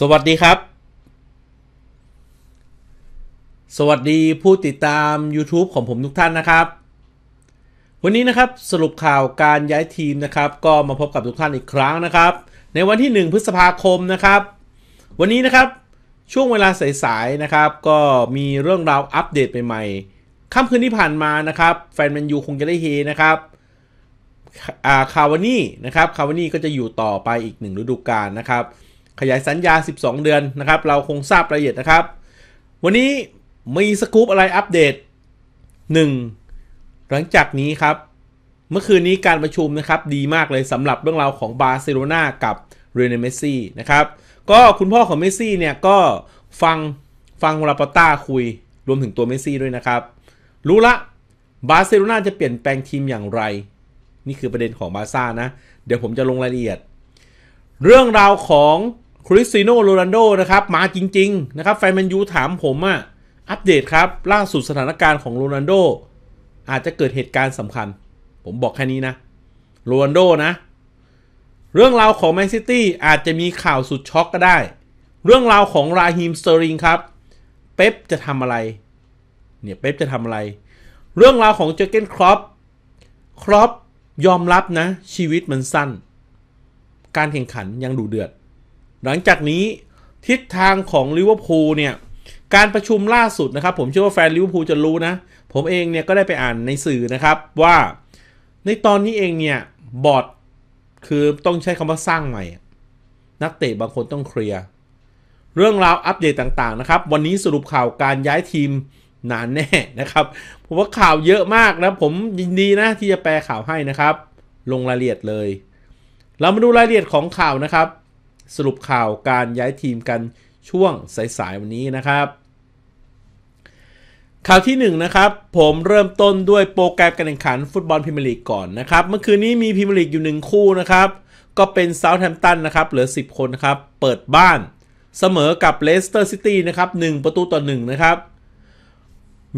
สวัสดีครับ สวัสดีผู้ติดตาม YouTube ของผมทุกท่านนะครับ วันนี้นะครับสรุปข่าวการย้ายทีมนะครับ ก็มาพบกับทุกท่านอีกครั้งนะครับ ในวันที่ 1 พฤษภาคมนะครับ วันนี้นะครับช่วงเวลาสายๆนะครับ ก็มีเรื่องราวอัปเดตใหม่ๆค่ำคืนที่ผ่านมานะครับแฟนแมนยูคงจะได้เฮนะครับคาวานี่นะครับคาวานี่ก็จะอยู่ต่อไปอีกหนึ่งฤดูกาลนะครับขยายสัญญา 12 เดือนนะครับ เราคงทราบรายละเอียดนะครับ วันนี้มีสกู๊ปอะไรอัปเดต 1. หลังจากนี้ครับ เมื่อคืนนี้การประชุมนะครับ ดีมากเลยสำหรับเรื่องราวของบาร์เซโลนากับเรเนเมซี่นะครับ ก็คุณพ่อของเมซี่เนี่ย ก็ฟัง ฟังลาปต้าคุย รวมถึงตัวเมซี่ด้วยนะครับ รู้ละบาร์เซโลนาจะเปลี่ยนแปลงทีมอย่างไร นี่คือประเด็นของบาซ่านะเดี๋ยวผมจะลงรายละเอียด เรื่องราวของคริสติโนโรนันโดนะครับมาจริงๆนะครับแฟนแมนยูถามผมอะอัปเดตครับล่าสุดสถานการณ์ของโรนันโดอาจจะเกิดเหตุการณ์สำคัญ ผมบอกแค่นี้นะโรนันโดนะเรื่องราวของแมนซิตี้อาจจะมีข่าวสุดช็อกก็ได้เรื่องราวของราฮิมสเตอริงครับเป๊ปจะทำอะไรเนี่ยเป๊ปจะทำอะไร เรื่องราวของเจอเกนครอปครอปยอมรับนะชีวิตมันสั้นการแข่งขันยังดูเดือดหลังจากนี้ทิศทางของลิเวอร์พูลเนี่ยการประชุมล่าสุดนะครับผมเชื่อว่าแฟนลิเวอร์พูลจะรู้นะ ผมเองเนี่ยก็ได้ไปอ่านในสื่อนะครับ ว่าในตอนนี้เองเนี่ยบอร์ดคือต้องใช้คำว่าสร้างใหม่ นักเตะบางคนต้องเคลียร์เรื่องราวอัปเดตต่างๆนะครับ วันนี้สรุปข่าวการย้ายทีมนานแน่นะครับ ผมว่าข่าวเยอะมากนะ ผมยินดีนะที่จะแปลข่าวให้นะครับ ลงรายละเอียดเลย เรามาดูรายละเอียดของข่าวนะครับสรุปข่าวการย้ายทีมกันช่วงสายๆวันนี้นะครับ ข่าวที่1นนะครับ ผมเริ่มต้นด้วยโปรแกรมการแข่งขันฟุตบอลพรีเมียร์ลีกก่อนนะครับ เมื่อคืนนี้มีพรีเมียร์ลีกอยู่ 1 คู่นะครับ ก็เป็นเซาท์แฮมป์ตันนะครับ เหลือ 10 คนนะครับ เปิดบ้านเสมอกับเลสเตอร์ซิตี้นะครับ 1 ประตูต่อ1นะครับ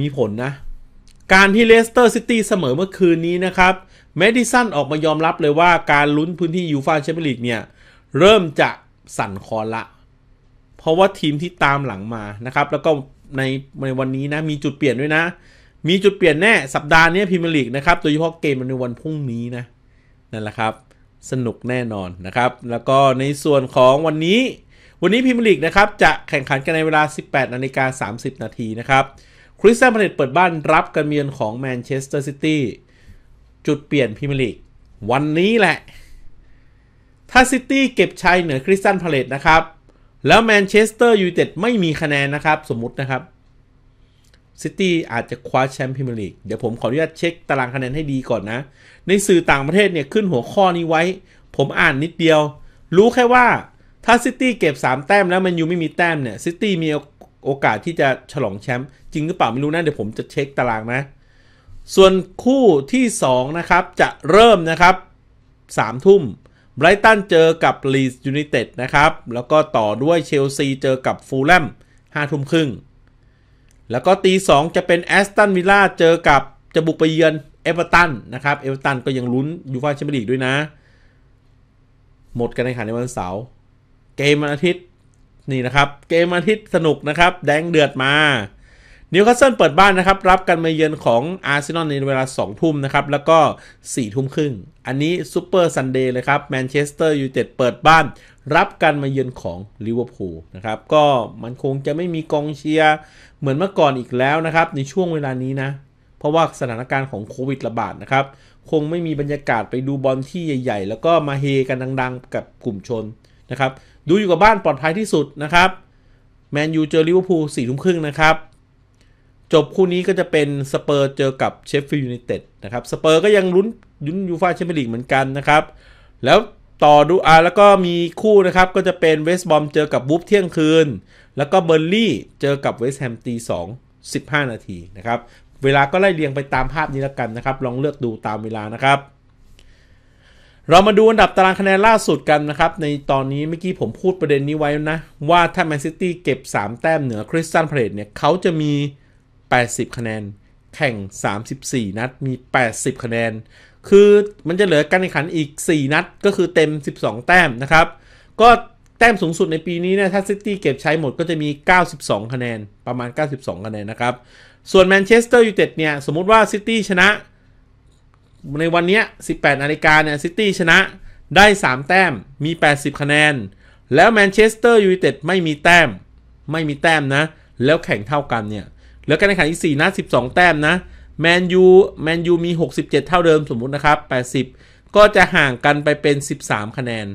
มีผลนะ การที่เลสเตอร์ซิตี้เสมอเมื่อคืนนี้นะครับแมดิสันออกมายอมรับเลยว่าการลุ้นพื้นที่ยูฟาแชมเปี้ยนลีกเนี่ยเริ่มจะสั่นคอนละ เพราะว่าทีมที่ตามหลังมานะครับ แล้วก็ในในวันนี้นะมีจุดเปลี่ยนด้วยนะมีจุดเปลี่ยนแน่สัปดาห์นี้พิมลีกนะครับโดยเฉพาะเกมในวันพรุ่งนี้นะนั่นแหละครับสนุกแน่นอนนะครับแล้วก็ในส่วนของวันนี้ วันนี้พิมลีกนะครับจะแข่งขันกันในเวลา 18นาฬิกา30นาทีนะครับ คริสตัลพาเลตเปิดบ้านรับการเมือนของแมนเชสเตอร์ซิตี้จุดเปลี่ยนพิมลีกวันนี้แหละถ้าซิตี้เก็บชัยเหนือคริสตันพาเลตนะครับ แล้วแมนเชสเตอร์ยูไนเต็ดไม่มีคะแนนนะครับ สมมุตินะครับซิตี้อาจจะคว้าแชมป์พรีเมียร์ลีก เดี๋ยวผมขออนุญาตเช็คตารางคะแนนให้ดีก่อนนะ ในสื่อต่างประเทศเนี่ยขึ้นหัวข้อนี้ไว้ ผมอ่านนิดเดียว รู้แค่ว่า ถ้าซิตี้เก็บ 3 แต้มแล้วแมนยูไม่มีแต้มเนี่ยซิตี้มีโอกาสที่จะฉลองแชมป์จริงหรือเปล่าไม่รู้นะเดี๋ยวผมจะเช็คตารางนะ ส่วนคู่ที่2นะครับจะเริ่มนะครับ3ทุ่มไบรตันเจอกับลีสยูไนเต็ดนะครับ แล้วก็ต่อด้วยเชลซีเจอกับฟูลแลมห้าทุ่มครึ่ง แล้วก็ตีสองจะเป็นแอสตันวิลล่าเจอกับจะบุกไปเยือนเอเวอร์ตันนะครับเอเวอร์ตันก็ยังลุ้นยูฟ่าแชมเปี้ยนลีกด้วยนะ หมดกันในขันในวันเสาร์เกมวันอาทิตย์ นี่นะครับ เกมวันอาทิตย์สนุกนะครับ แดงเดือดมานิวคาสเซิลเปิดบ้านนะครับ รับการมาเยือนของอาร์เซนอลในเวลา 2 ทุ่มนะครับ แล้วก็ 4 ทุ่มครึ่ง อันนี้ซูเปอร์ซันเดย์เลยครับแมนเชสเตอร์ยูไนเต็ดเปิดบ้านรับการมาเยือนของลิเวอร์พูลนะครับ ก็มันคงจะไม่มีกองเชียร์เหมือนเมื่อก่อนอีกแล้วนะครับ ในช่วงเวลานี้นะ เพราะว่าสถานการณ์ของโควิดระบาดนะครับ คงไม่มีบรรยากาศไปดูบอลที่ใหญ่ ๆ แล้วก็มาเฮกันดังๆ กับกลุ่มชนนะครับดูอยู่กับบ้านปลอดภัยที่สุดนะครับแมนยูเจอลิเวอร์พูลสี่ทุ่มครึ่งนะครับจบคู่นี้ก็จะเป็นสเปอร์เจอกับเชฟฟิลด์ยูไนเต็ดนะครับ สเปอร์ก็ยังลุ้นยุนยูฟาแชมเปี้ยนลีกเหมือนกันนะครับ แล้วต่อดูอาแล้วก็มีคู่นะครับก็จะเป็นเวสต์บอมเจอกับบูฟเที่ยงคืน แล้วก็เบอร์ลี่เจอกับเวสต์แฮมตีสองสิบห้านาทีนะครับ เวลาก็ไล่เรียงไปตามภาพนี้แล้วกันนะครับ ลองเลือกดูตามเวลานะครับ เรามาดูอันดับตารางคะแนนล่าสุดกันนะครับ ในตอนนี้เมื่อกี้ผมพูดประเด็นนี้ไว้นะ ว่าถ้าแมนซิตี้เก็บ3แต้มเหนือคริสตัลพเลตเนี่ยเขาจะมี80คะแนน แข่ง 34 นัด มี 80 คะแนน คือมันจะเหลือการแข่งขันอีก 4 นัด ก็คือเต็ม 12 แต้มนะครับ ก็แต้มสูงสุดในปีนี้เนี่ย ถ้าซิตี้เก็บใช้หมดก็จะมี 92 คะแนน ประมาณ 92 คะแนนนะครับ ส่วนแมนเชสเตอร์ยูไนเต็ดเนี่ย สมมติว่าซิตี้ชนะ ในวันนี้ 18นาฬิกาเนี่ย ซิตี้ชนะได้ 3 แต้มมี 80 คะแนน แล้วแมนเชสเตอร์ยูไนเต็ดไม่มีแต้ม ไม่มีแต้มนะ แล้วแข่งเท่ากันเนี่ยแล้วการแข่งขันอีก4นัด12 แต้มนะแมนยูแมนยูมี 67 เท่าเดิมสมมุตินะครับ 80 ก็จะห่างกันไปเป็น 13 คะแนน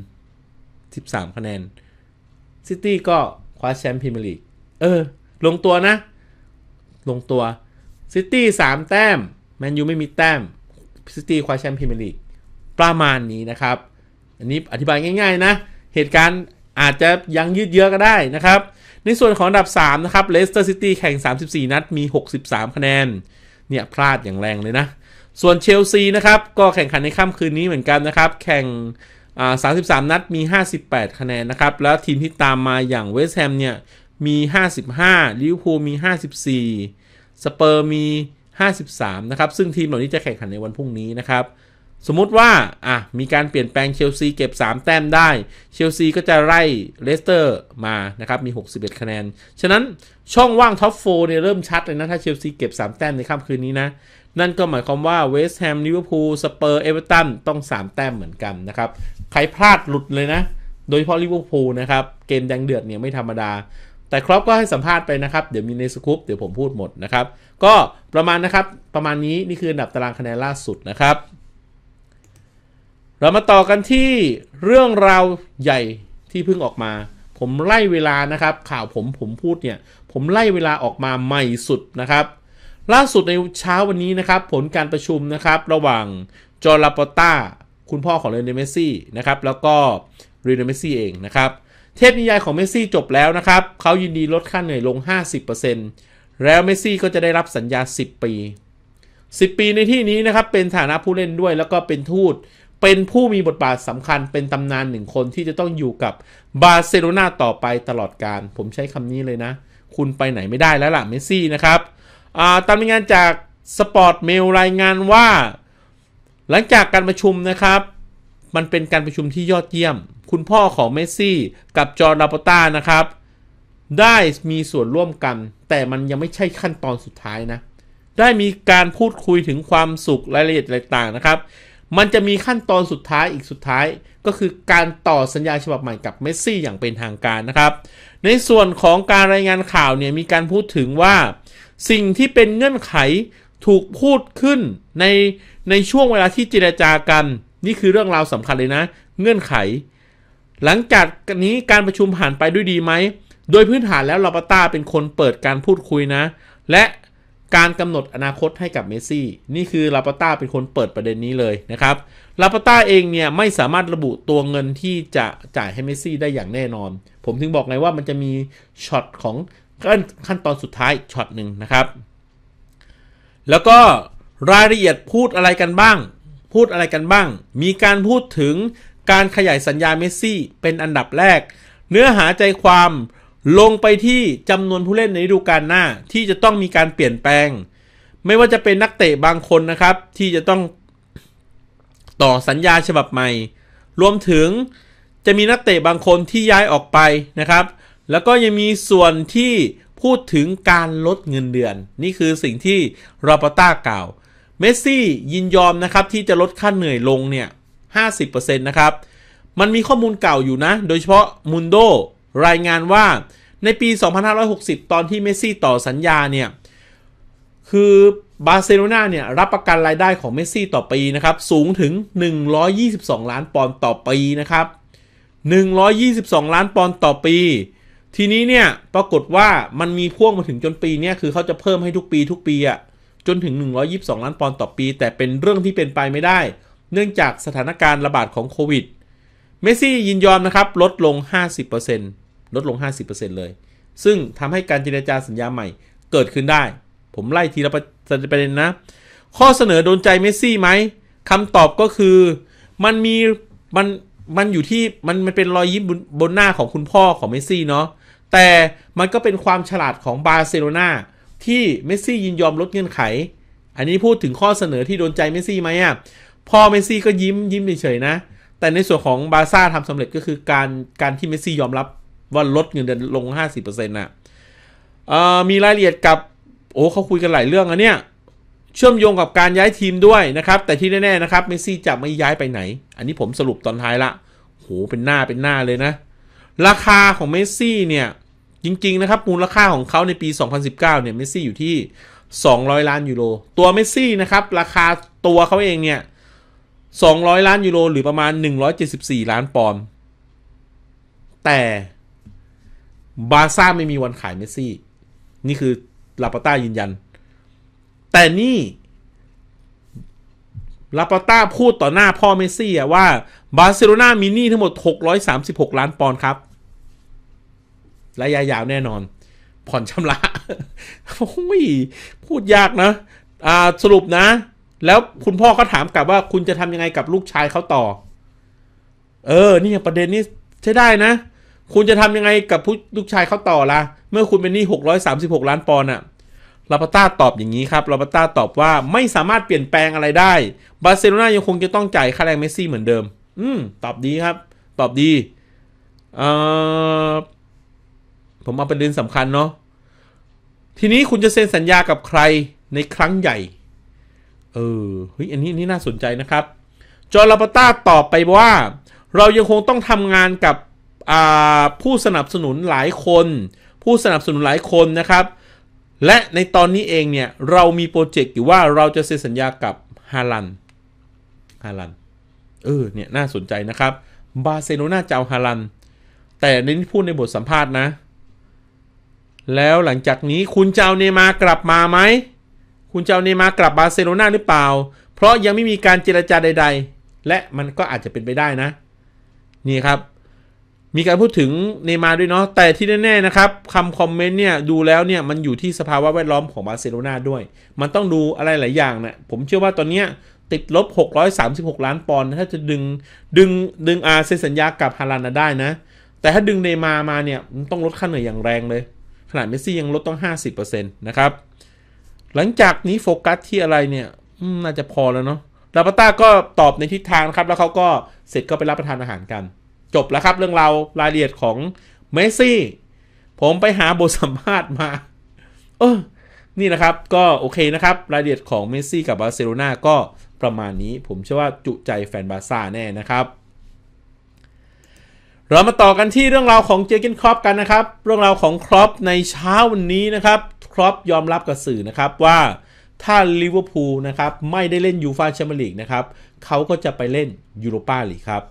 13 คะแนน ซิตี้ก็คว้าแชมป์พรีเมียร์ลีกเออ ลงตัวนะ ลงตัวซิตี้ 3 แต้มแมนยูไม่มีแต้มซิตี้คว้าแชมป์พรีเมียร์ลีกประมาณนี้นะครับ อันนี้อธิบายง่าย ๆนะ เหตุการณ์อาจจะยังยืดเยื้อก็ได้นะครับในส่วนของอันดับ 3 นะครับเลสเตอร์ซิตี้แข่ง 34 นัดมี 63 คะแนน เนี่ย พลาดอย่างแรงเลยนะ ส่วนเชลซีนะครับ ก็แข่งขันในค่ำคืนนี้เหมือนกันนะครับ แข่ง 33 นัดมี 58 คะแนนนะครับ แล้วทีมที่ตามมาอย่างเวสต์แฮมเนี่ย มี 55 ลิเวอร์พูลมี 54 สเปอร์มี 53 นะครับ ซึ่งทีมเหล่านี้จะแข่งขันในวันพรุ่งนี้นะครับสมมุติว่า อ่ะ มีการเปลี่ยนแปลงเชลซีเก็บ 3 แต้มได้ เชลซีก็จะไล่เลสเตอร์มานะครับ มี 61 คะแนน ฉะนั้นช่องว่างท็อปโฟเนี่ยเริ่มชัดเลยนะ ถ้าเชลซีเก็บ 3 แต้มในค่ำคืนนี้นะ นั่นก็หมายความว่าเวสต์แฮมลิเวอร์พูลสเปอร์เอเวอเรตันต้อง 3 แต้มเหมือนกันนะครับ ใครพลาดหลุดเลยนะ โดยเฉพาะลิเวอร์พูลนะครับ เกมแดงเดือดเนี่ยไม่ธรรมดา แต่ครอปก็ให้สัมภาษณ์ไปนะครับเดี๋ยวมีในสกู๊ปเดี๋ยวผมพูดหมดนะครับก็ประมาณนะครับประมาณนี้นี่คืออันดับตารางคะแนนล่าสุดนะครับเรามาต่อกันที่เรื่องราวใหญ่ที่เพิ่งออกมา ผมไล่เวลานะครับข่าวผมผมพูดเนี่ย ผมไล่เวลาออกมาใหม่สุดนะครับล่าสุดในเช้าวันนี้นะครับผลการประชุมนะครับระหว่างจอร์ลาปต้าคุณพ่อของเรนเดเมซี่นะครับแล้วก็เรนเดเมซี่เองนะครับเทพนิยายของเมซี่จบแล้วนะครับเขายินดีลดค่าเหนื่อยลง 50%แล้วเมซี่ก็จะได้รับสัญญา10 ปี 10 ปีในที่นี้นะครับเป็นฐานะผู้เล่นด้วยแล้วก็เป็นทูตเป็นผู้มีบทบาทสำคัญเป็นตำนานหนึ่งคนที่จะต้องอยู่กับบาร์เซโลนาต่อไปตลอดการ ผมใช้คำนี้เลยนะ คุณไปไหนไม่ได้แล้วล่ะเมสซี่นะครับตามรายงานจากสปอร์ตเมลรายงานว่า หลังจากการประชุมนะครับ มันเป็นการประชุมที่ยอดเยี่ยม คุณพ่อของเมสซี่กับจอร์ดาปต้านะครับ ได้มีส่วนร่วมกัน แต่มันยังไม่ใช่ขั้นตอนสุดท้ายนะ ได้มีการพูดคุยถึงความสุขรายละเอียดต่างๆนะครับมันจะมีขั้นตอนสุดท้ายอีกสุดท้ายก็คือการต่อสัญญาฉบับใหม่กับเมสซี่อย่างเป็นทางการนะครับ ในส่วนของการรายงานข่าวเนี่ยมีการพูดถึงว่า สิ่งที่เป็นเงื่อนไขถูกพูดขึ้นในในช่วงเวลาที่เจรจากัน นี่คือเรื่องราวสำคัญเลยนะเงื่อนไข หลังจากนี้การประชุมผ่านไปด้วยดีไหม โดยพื้นฐานแล้วลาปาต้าเป็นคนเปิดการพูดคุยนะ และการกำหนดอนาคตให้กับเมสซี่ นี่คือลาปาต้าเป็นคนเปิดประเด็นนี้เลยนะครับลาปาต้าเองเนี่ยไม่สามารถระบุตัวเงินที่จะจ่ายให้เมสซี่ได้อย่างแน่นอน ผมถึงบอกไงว่ามันจะมีช็อตของขั้นตอนสุดท้ายช็อตหนึ่งนะครับ แล้วก็รายละเอียดพูดอะไรกันบ้าง พูดอะไรกันบ้าง มีการพูดถึงการขยายสัญญาเมสซี่เป็นอันดับแรก เนื้อหาใจความลงไปที่จำนวนผู้เล่นในฤดูกาลหน้า ที่จะต้องมีการเปลี่ยนแปลง ไม่ว่าจะเป็นนักเตะบางคนนะครับ ที่จะต้องต่อสัญญาฉบับใหม่ รวมถึงจะมีนักเตะบางคนที่ย้ายออกไปนะครับ แล้วก็ยังมีส่วนที่พูดถึงการลดเงินเดือน นี่คือสิ่งที่รอปต้ากล่าวเมสซี่ยินยอมนะครับที่จะลดค่าเหนื่อยลงเนี่ย50%นะครับมันมีข้อมูลเก่าอยู่นะ โดยเฉพาะมุนโดรายงานว่าในปี 2560 ตอนที่เมสซี่ต่อสัญญาเนี่ย คือบาร์เซโลนาเนี่ยรับประกันรายได้ของเมสซี่ต่อปีนะครับสูงถึง 122 ล้านปอนด์ต่อปีนะครับ122 ล้านปอนด์ต่อปี ทีนี้เนี่ยปรากฏว่ามันมีพ่วงมาถึงจนปีนี้คือเขาจะเพิ่มให้ทุกปีทุกปีอะจนถึง 122 ล้านปอนด์ต่อปี แต่เป็นเรื่องที่เป็นไปไม่ได้เนื่องจากสถานการณ์ระบาดของโควิดเมสซี่ยินยอมนะครับลดลง 50%ลดลง 50%เลย ซึ่งทำให้การเจรจาสัญญาใหม่เกิดขึ้นได้ ผมไล่ทีละประเด็นนะ ข้อเสนอโดนใจเมสซี่ไหมคำตอบก็คือ มันมี มัน มันอยู่ที่ มัน มันเป็นรอยยิ้มบนหน้าของคุณพ่อของเมสซี่เนาะ แต่มันก็เป็นความฉลาดของบาร์เซโลนาที่เมสซี่ยินยอมลดเงื่อนไข อันนี้พูดถึงข้อเสนอที่โดนใจเมสซี่ไหมอ่ะพ่อเมสซี่ก็ยิ้มยิ้มเฉยๆนะ แต่ในส่วนของบาร์ซ่าทำสำเร็จก็คือการ การที่เมสซี่ยอมรับว่าลดเงินเดือนลง 50%อนะ่ะมีรายละเอียดกับโอ้เขาคุยกันหลายเรื่องอะเนี่ย เชื่อมโยงกับการย้ายทีมด้วยนะครับ แต่ที่แน่ๆนะครับเมซี่จะไม่ย้ายไปไหน อันนี้ผมสรุปตอนท้ายละ โหเป็นหน้าเป็นหน้าเลยนะ ราคาของเมซี่เนี่ยจริงๆนะครับมูลค่าของเขาในปี 2019 เนี่ยเมซี่อยู่ที่ 200 ล้านยูโรตัวเมซี่นะครับราคาตัวเขาเองเนี่ย200 ล้านยูโรหรือประมาณ 174 ล้านปอนด์แต่บาร์ซ่าไม่มีวันขายเมสซี่ นี่คือ ลาปาต้ายืนยัน แต่นี่ ลาปาต้าพูดต่อหน้าพ่อเมสซี่ว่า บาร์เซโลนามีหนี้ทั้งหมด 636 ล้านปอนด์ครับ ระยะยาวแน่นอน ผ่อนชำระโอ้ยพูดยากนะ อ่าสรุปนะ แล้วคุณพ่อก็ถามกลับว่าคุณจะทำยังไงกับลูกชายเขาต่อ เออ นี่ประเด็นนี้ใช้ได้นะคุณจะทำยังไงกับผู้ลูกชายเขาต่อละ เมื่อคุณเป็นหนี้636 ล้านปอนด์อะลาปาต้าตอบอย่างนี้ครับ ลาปาต้าตอบว่าไม่สามารถเปลี่ยนแปลงอะไรได้ บาร์เซโลนายังคงจะต้องจ่ายค่าแรงเมสซี่เหมือนเดิม อืม ตอบดีครับ ตอบดี เอ่อผมเอาประเด็นสำคัญเนาะ ทีนี้คุณจะเซ็นสัญญากับใครในครั้งใหญ่ เออเฮ้ยอันนี้นี่น่าสนใจนะครับ จอร์ลาปาต้าตอบไปว่า เรายังคงต้องทำงานกับผู้สนับสนุนหลายคน ผู้สนับสนุนหลายคนนะครับ และในตอนนี้เองเนี่ยเรามีโปรเจกต์อยู่ว่าเราจะเซ็นสัญญากับฮาลัน ฮาลัน เออ เนี่ยน่าสนใจนะครับ บาร์เซโลนาเจ้าฮาลัน แต่ในที่พูดในบทสัมภาษณ์นะ แล้วหลังจากนี้คุณเจ้าเนมากลับมาไหมคุณเจ้าเนมากลับบาร์เซโลนาหรือเปล่า เพราะยังไม่มีการเจรจาใด ๆ และมันก็อาจจะเป็นไปได้นะ นี่ครับมีการพูดถึงเนมาด้วยเนาะแต่ที่แน่ๆนะครับคำคอมเมนต์เนี่ย ดูแล้วเนี่ยมันอยู่ที่สภาวะแวดล้อมของบาร์เซโลนาด้วย มันต้องดูอะไรหลายอย่างนะผมเชื่อว่าตอนเนี้ยติดลบ 636 ล้านปอนด์ถ้าจะดึงดึงดึงอาเซ็นสัญญากับฮารันได้นะ แต่ถ้าดึงเนมามาเนี่ยต้องลดค่าเหนื่อยอย่างแรงเลยขนาดเมสซี่ยังลดต้อง 50%นะครับหลังจากนี้โฟกัสที่อะไรเนี่ยน่าจะพอแล้วเนาะลาปาต้าก็ตอบในทิศทางครับแล้วเขาก็เสร็จก็ไปรับประทานอาหารกันจบแล้วครับเรื่องราวรายละเอียดของเมสซี่ผมไปหาบทสัมภาษณ์มาเออนี่นะครับก็โอเคนะครับ รายละเอียดของเมสซี่กับบาร์เซโลนาก็ประมาณนี้ ผมเชื่อว่าจุใจแฟนบาร์ซ่าแน่นะครับ เรามาต่อกันที่เรื่องราวของเจคินครอปกันนะครับเรื่องราวของครอปในเช้าวันนี้นะครับครอปยอมรับกับสื่อนะครับว่าถ้าลิเวอร์พูลนะครับไม่ได้เล่นยูฟาแชมเปี้ยนลีกนะครับเขาก็จะไปเล่นยูโรปาลีกครับ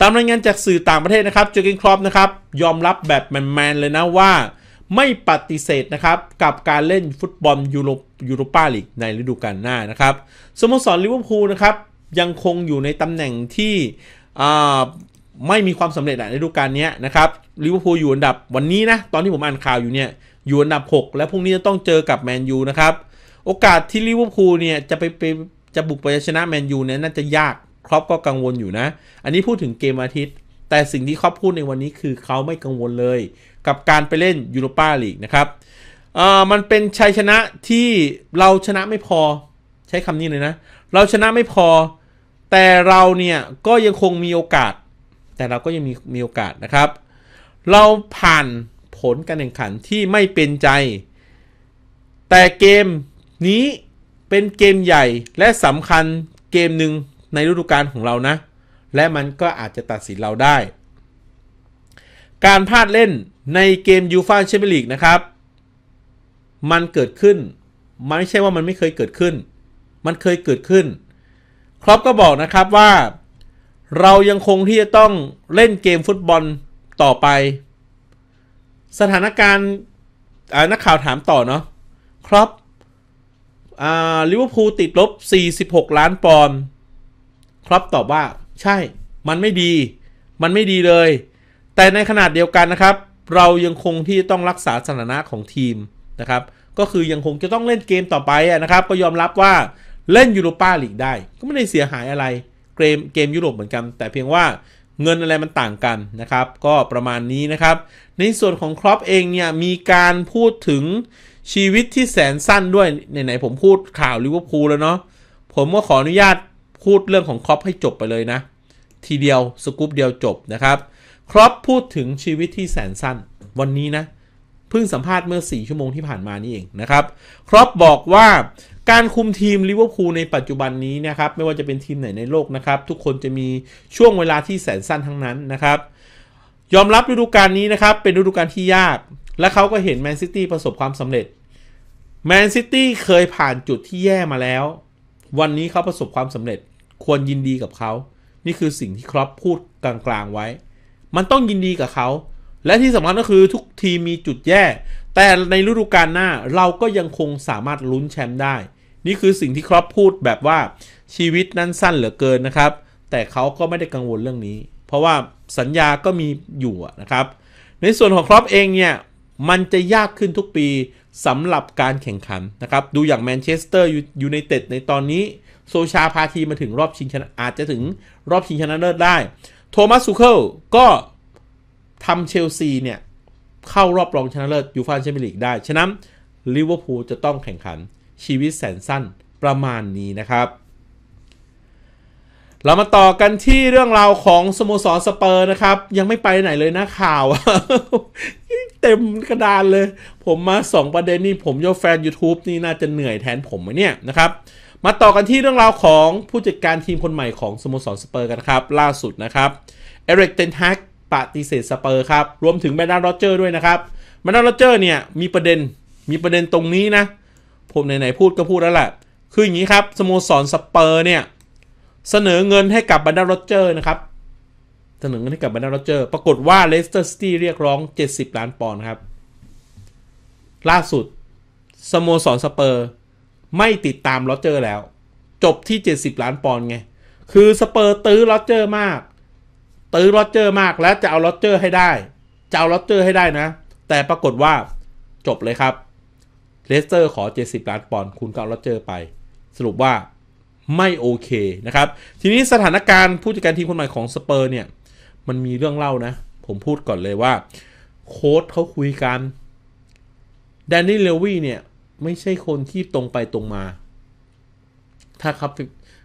ตามรายงานจากสื่อต่างประเทศนะครับเจอเกนครอปนะครับยอมรับแบบแมน ๆ เลยนะว่า ไม่ปฏิเสธนะครับ กับการเล่นฟุตบอลยูโรยูโรปาลีกในฤดูกาลหน้านะครับสโมสรลิเวอร์พูลนะครับ ยังคงอยู่ในตำแหน่งที่ไม่มีความสำเร็จในฤดูกาลนี้นะครับลิเวอร์พูลอยู่อันดับวันนี้นะ ตอนที่ผมอ่านข่าวอยู่เนี่ย อยู่อันดับ6และพรุ่งนี้จะต้องเจอกับแมนยูนะครับโอกาสที่ลิเวอร์พูลเนี่ยจะไปไปจะบุกไปชนะแมนยูเนี่ยน่าจะยากครอปก็กังวลอยู่นะ อันนี้พูดถึงเกมอาทิตย์ แต่สิ่งที่ครอปพูดในวันนี้คือเขาไม่กังวลเลยกับการไปเล่นยูโรปาลีกนะครับ มันเป็นชัยชนะที่เราชนะไม่พอ ใช้คำนี้เลยนะ เราชนะไม่พอ แต่เราเนี่ยก็ยังคงมีโอกาส แต่เราก็ยังมีมีโอกาสนะครับ เราผ่านผลการแข่งขันที่ไม่เป็นใจ แต่เกมนี้เป็นเกมใหญ่และสำคัญเกมหนึ่งในฤดูกาลของเรานะ และมันก็อาจจะตัดสินเราได้ การพลาดเล่นในเกมยูฟ่าแชมเปี้ยนลีกนะครับ มันเกิดขึ้น มันไม่ใช่ว่ามันไม่เคยเกิดขึ้น มันเคยเกิดขึ้น ครอปก็บอกนะครับว่าเรายังคงที่จะต้องเล่นเกมฟุตบอลต่อไป สถานการณ์ นักข่าวถามต่อเนาะ ครอปลิเวอร์พูลติดลบ 46 ล้านปอนด์ครอบตอบว่าใช่ มันไม่ดี มันไม่ดีเลย แต่ในขนาดเดียวกันนะครับ เรายังคงที่ต้องรักษาสถานะของทีมนะครับ ก็คือยังคงจะต้องเล่นเกมต่อไปนะครับ ก็ยอมรับว่าเล่นยูโรปาลีกได้ ก็ไม่ได้เสียหายอะไร เกมเกมยุโรปเหมือนกัน แต่เพียงว่าเงินอะไรมันต่างกันนะครับ ก็ประมาณนี้นะครับ ในส่วนของครอปเองเนี่ยมีการพูดถึงชีวิตที่แสนสั้นด้วยไหนๆผมพูดข่าวลิเวอร์พูลแล้วเนาะผมก็ขออนุญาตพูดเรื่องของครอปให้จบไปเลยนะ ทีเดียวสกู๊ปเดียวจบนะครับ ครอปพูดถึงชีวิตที่แสนสั้นวันนี้นะเพิ่งสัมภาษณ์เมื่อ4ชั่วโมงที่ผ่านมานี่เองนะครับครอปบอกว่าการคุมทีมลิเวอร์พูลในปัจจุบันนี้นะครับไม่ว่าจะเป็นทีมไหนในโลกนะครับ ทุกคนจะมีช่วงเวลาที่แสนสั้นทั้งนั้นนะครับ ยอมรับฤดูกาลนี้นะครับ เป็นฤดูกาลที่ยาก และเขาก็เห็นแมนซิตี้ประสบความสำเร็จแมนซิตี้เคยผ่านจุดที่แย่มาแล้ววันนี้เขาประสบความสำเร็จควรยินดีกับเขา นี่คือสิ่งที่ครอปพูดกลางๆไว้ มันต้องยินดีกับเขา และที่สำคัญก็คือทุกทีมีจุดแย่ แต่ในฤดูกาลหน้าเราก็ยังคงสามารถลุ้นแชมป์ได้ นี่คือสิ่งที่ครอปพูดแบบว่าชีวิตนั้นสั้นเหลือเกินนะครับ แต่เขาก็ไม่ได้กังวลเรื่องนี้ เพราะว่าสัญญาก็มีอยู่นะครับ ในส่วนของครอปเองเนี่ยมันจะยากขึ้นทุกปีสำหรับการแข่งขันนะครับ ดูอย่างแมนเชสเตอร์ยูไนเต็ดในตอนนี้โซชาพาทีมาถึงรอบชิงชนะอาจจะถึงรอบชิงชนะเลิศได้ โทมัสซูเคิลก็ทำเชลซีเนี่ยเข้ารอบรองชนะเลิศยูฟ่าแชมเปี้ยนลีกได้ ฉะนั้นลิเวอร์พูลจะต้องแข่งขันชีวิตแสนสั้นประมาณนี้นะครับเรามาต่อกันที่เรื่องราวของสโมสรสเปอร์นะครับยังไม่ไปไหนเลยนะข่าว เต็มกระดานเลย ผมมา 2 ประเด็นนี่ผมโยแฟน YouTube นี่น่าจะเหนื่อยแทนผมไหมเนี่ยนะครับมาต่อกันที่เรื่องราวของผู้จัดการทีมคนใหม่ของสโมสรสเปอร์กันครับล่าสุดนะครับเอริกเทนฮักปฏิเสธสเปอร์ครับรวมถึงแมนดานโรเจอร์ด้วยนะครับแมนดานโรเจอร์เนี่ยมีประเด็นมีประเด็นตรงนี้นะ ผมไหนๆพูดก็พูดแล้วแหละคืออย่างนี้ครับสโมสรสเปอร์เนี่ยเสนอเงินให้กับบรรดาโรเจอร์นะครับ เสนอเงินให้กับบรรดาโรเจอร์ปรากฏว่าเลสเตอร์ซิตี้เรียกร้อง 70 ล้านปอนด์ครับ ล่าสุดสโมสรสเปอร์ไม่ติดตามโรเจอร์แล้ว จบที่ 70 ล้านปอนด์ไง คือสเปอร์ตื้อโรเจอร์มาก ตื้อโรเจอร์มากและจะเอาโรเจอร์ให้ได้จะเอาโรเจอร์ให้ได้นะแต่ปรากฏว่าจบเลยครับเลสเตอร์ขอ70 ล้านปอนด์คุณก็เอาโรเจอร์ไปสรุปว่าไม่โอเคนะครับ ทีนี้สถานการณ์ผู้จัดการทีมคนใหม่ของสเปอร์เนี่ยมันมีเรื่องเล่านะ ผมพูดก่อนเลยว่า โค้ชเขาคุยกัน แดนนี่เลวี่เนี่ย ไม่ใช่คนที่ตรงไปตรงมาถ้าครับ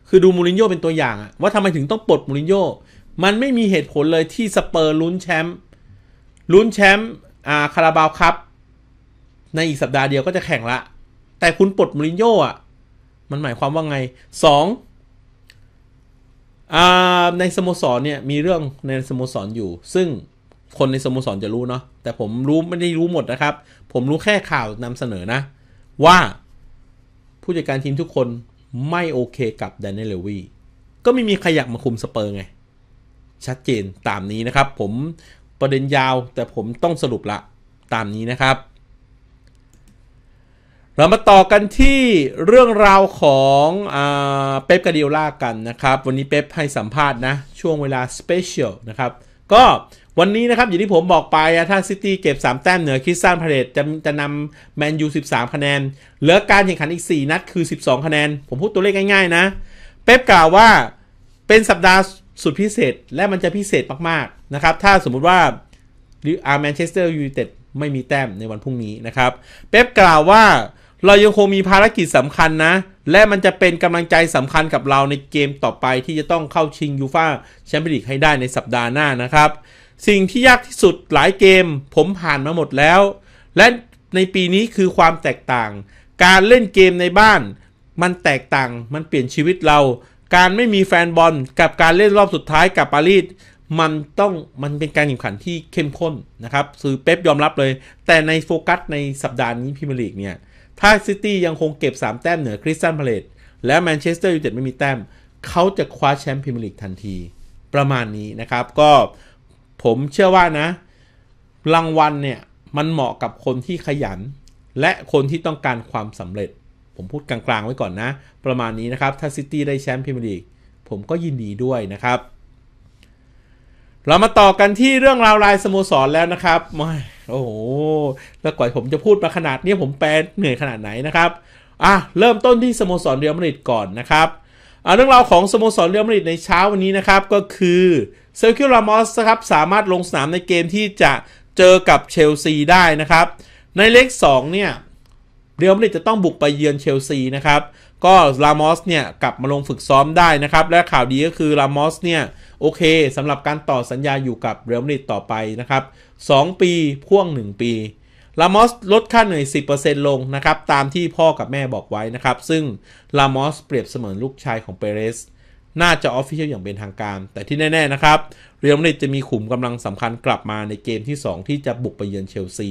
คือดูมูรินโญ่เป็นตัวอย่างอะว่าทำไมถึงต้องปลดมูรินโญ่มันไม่มีเหตุผลเลยที่สเปอร์ลุ้นแชมป์ลุ้นแชมป์อาคาราบาวครับ ในอีกสัปดาห์เดียวก็จะแข่งละ แต่คุณปลดมูรินโญ่อะมันหมายความว่าไงสออในสโมสรเนี่ยมีเรื่องในสโมสรอยู่ ซึ่งคนในสโมสรจะรู้เนาะ แต่ผมรู้ไม่ได้รู้หมดนะครับ ผมรู้แค่ข่าวนำเสนอนะ ว่าผู้จัดการทีมทุกคนไม่โอเคกับแดนนี่เลวี ก็ไม่มีขยักมาคุมสเปอร์ไง ชัดเจนตามนี้นะครับ ผมประเด็นยาว แต่ผมต้องสรุปละตามนี้นะครับเรามาต่อกันที่เรื่องราวของเป๊ปกาเดียล่ากันนะครับ วันนี้เป๊ปให้สัมภาษณ์นะ ช่วงเวลาสเปเชียลนะครับ ก็วันนี้นะครับอย่างที่ผมบอกไปถ้าซิตี้เก็บ 3 แต้มเหนือคริสตันพาเลตจะจะนำแมนยู13 คะแนน เหลือการแข่งขันอีก 4 นัดคือ 12 คะแนน ผมพูดตัวเลขง่าย ๆ นะ เป๊ปกล่าวว่าเป็นสัปดาห์สุดพิเศษ และมันจะพิเศษมากๆนะครับถ้าสมมุติว่าอาร์แมนเชสเตอร์ยูไนเต็ดไม่มีแต้มในวันพรุ่งนี้นะครับเป๊ปกล่าวว่าเรายังคงมีภารกิจสำคัญนะ และมันจะเป็นกำลังใจสำคัญกับเราในเกมต่อไปที่จะต้องเข้าชิงยูฟาแชมเปี้ยนลีกให้ได้ในสัปดาห์หน้านะครับ สิ่งที่ยากที่สุดหลายเกมผมผ่านมาหมดแล้ว และในปีนี้คือความแตกต่าง การเล่นเกมในบ้าน มันแตกต่าง มันเปลี่ยนชีวิตเรา การไม่มีแฟนบอลกับการเล่นรอบสุดท้ายกับปารีส มันต้องมันเป็นการแข่งขันที่เข้มข้นนะครับ ซือเป๊ปยอมรับเลย แต่ในโฟกัสในสัปดาห์นี้พิมลีกเนี่ยถ้าซิตี้ยังคงเก็บ 3 แต้มเหนือคริสตันพาเลตและแมนเชสเตอร์ยูไนเต็ดไม่มีแต้ม เขาจะคว้าแชมป์พรีเมียร์ลีกทันที ประมาณนี้นะครับ ก็ผมเชื่อว่านะ รางวัลเนี่ย มันเหมาะกับคนที่ขยัน และคนที่ต้องการความสำเร็จ ผมพูดกลางๆไว้ก่อนนะ ประมาณนี้นะครับ ถ้าซิตี้ได้แชมป์พรีเมียร์ลีกผมก็ยินดีด้วยนะครับ เรามาต่อกันที่เรื่องราวรายสโมสรแล้วนะครับไมโอ้โหแล้วกว่าผมจะพูดมาขนาดนี้ผมแปลเหนื่อยขนาดไหนนะครับ อ่ะ เริ่มต้นที่สโมสรเรอัลมาดริดก่อนนะครับเรื่องราวของสโมสรเรอัลมาดริดในเช้าวันนี้นะครับ ก็คือเซอร์คิวรามอสครับสามารถลงสนามในเกมที่จะเจอกับเชลซีได้นะครับ ในเลข2เนี่ยเรอัลมาดริดจะต้องบุกไปเยือนเชลซีนะครับ ก็ลามอสเนี่ยกลับมาลงฝึกซ้อมได้นะครับ และข่าวดีก็คือลามอสเนี่ยโอเคสำหรับการต่อสัญญาอยู่กับเรอัลมาดริดต่อไปนะครับ2 ปีพ่วง 1 ปีลามอสลดค่าเหนื่อย 10%ลงนะครับ ตามที่พ่อกับแม่บอกไว้นะครับ ซึ่งลามอสเปรียบเสมือนลูกชายของเปเรสน่าจะออฟฟิเชียลอย่างเป็นทางการ แต่ที่แน่ ๆ นะครับ เรียลมาดริดจะมีขุมกำลังสำคัญกลับมาในเกมที่ 2 ที่จะบุกไปเยือนเชลซี